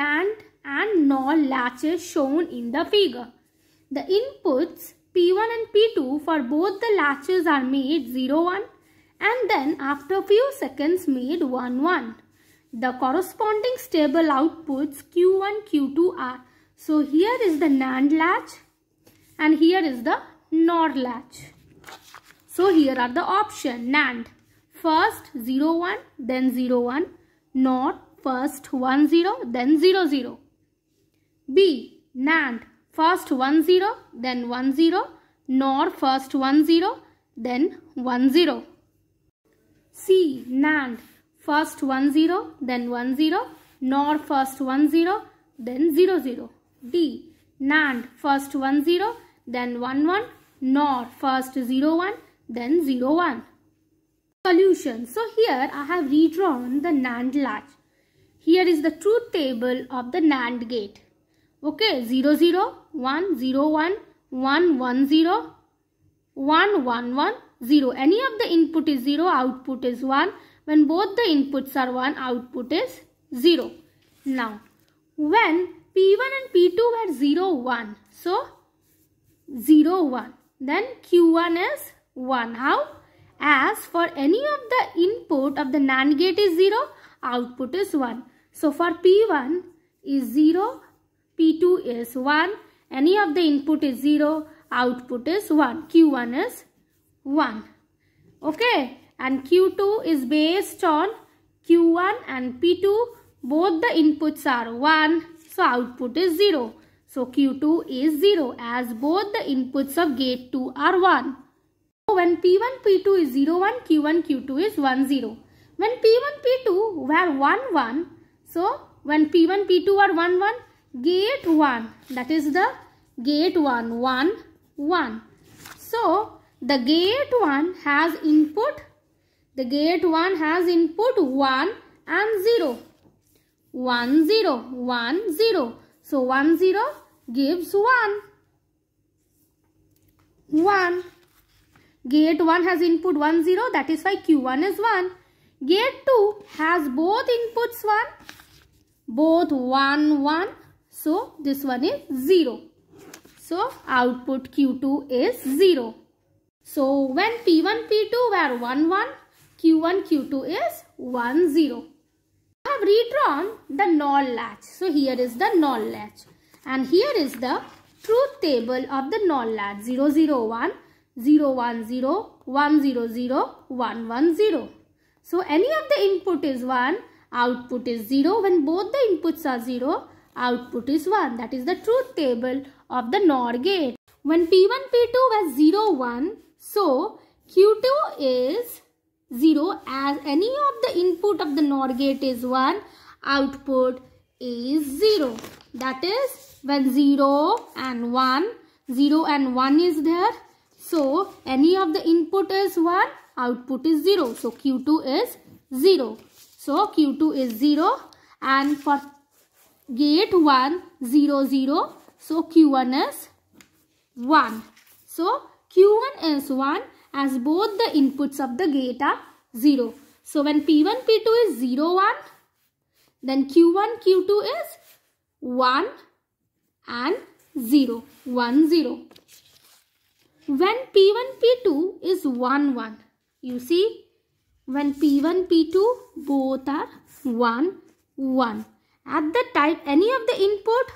NAND and NOR latches shown in the figure. The inputs P1 and P2 for both the latches are made 0, 1 and then after few seconds made 1, 1. The corresponding stable outputs Q1, Q2 are. So here is the NAND latch and here is the NOR latch. So here are the option NAND. First 0, 1, then 0, 1, NOR first 1 0 then 0 0. B. NAND first 1 0 then 1 0 NOR first 1 0 then 1 0. C. NAND first 1 0 then 1 0 NOR first 1 0 then 0 0. D. NAND first 1 0 then 1 1 NOR first 0 1 then 0 1. Solution. So here I have redrawn the NAND latch. Here is the truth table of the NAND gate. Okay, 0, 0, 1, 0, 1, 1, 1, 0, 1, 1, 1, 0. Any of the input is 0, output is 1. When both the inputs are 1, output is 0. Now, when P1 and P2 were 0, 1. So, 0, 1. Then Q1 is 1. How? As for any of the input of the NAND gate is 0, output is 1. So for P1 is 0, P2 is 1, any of the input is 0, output is 1, Q1 is 1. Okay, and Q2 is based on Q1 and P2, both the inputs are 1, so output is 0. So Q2 is 0 as both the inputs of gate 2 are 1. So when P1, P2 is 0, 1, Q1, Q2 is 1, 0. When P1, P2 were 1, 1, so when P1, P2 are 1, 1, gate 1, that is the gate 1, 1, 1. So, the gate 1 has input, the gate 1 has input 1 and 0. 1, 0, 1, 0. So, 1, 0 gives 1. 1. Gate 1 has input 1, 0. That is why Q1 is 1. Gate 2 has both inputs 1, both 1, 1. So, this one is 0. So, output Q2 is 0. So, when P1, P2 were 1, 1, Q1, Q2 is 1, 0. I have redrawn the null latch. So, here is the null latch. And here is the truth table of the null latch 001, 010, 100, 110. So any of the input is 1, output is 0. When both the inputs are 0, output is 1. That is the truth table of the NOR gate. When P1, P2 was 0, 1, so Q2 is 0 as any of the input of the NOR gate is 1, output is 0. That is when 0 and 1, 0 and 1 is there. So any of the input is 1, output is 0. So Q2 is 0. So Q2 is 0 and for gate 1 0 0 so Q1 is 1. So Q1 is 1 as both the inputs of the gate are 0. So when P1 P2 is 0 1 then Q1 Q2 is 1 and 0 1 0. When P1 P2 is 1 1 you see, when P1, P2, both are 1, 1. At the type, any of the input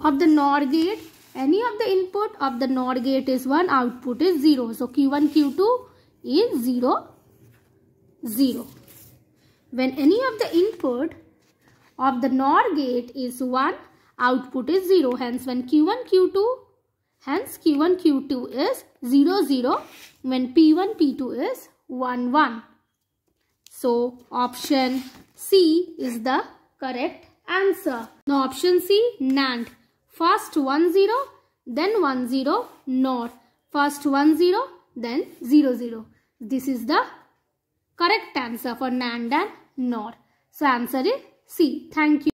of the NOR gate, any of the input of the NOR gate is 1, output is 0. So, Q1, Q2 is 0, 0. When any of the input of the NOR gate is 1, output is 0. Hence, when Q1, Q2 Hence Q1, Q2 is 0, 0 when P1, P2 is 1, 1. So option C is the correct answer. Now option C NAND. First 1, 0 then 1, 0 NOR. First 1, 0 then 0, 0. This is the correct answer for NAND and NOR. So answer is C. Thank you.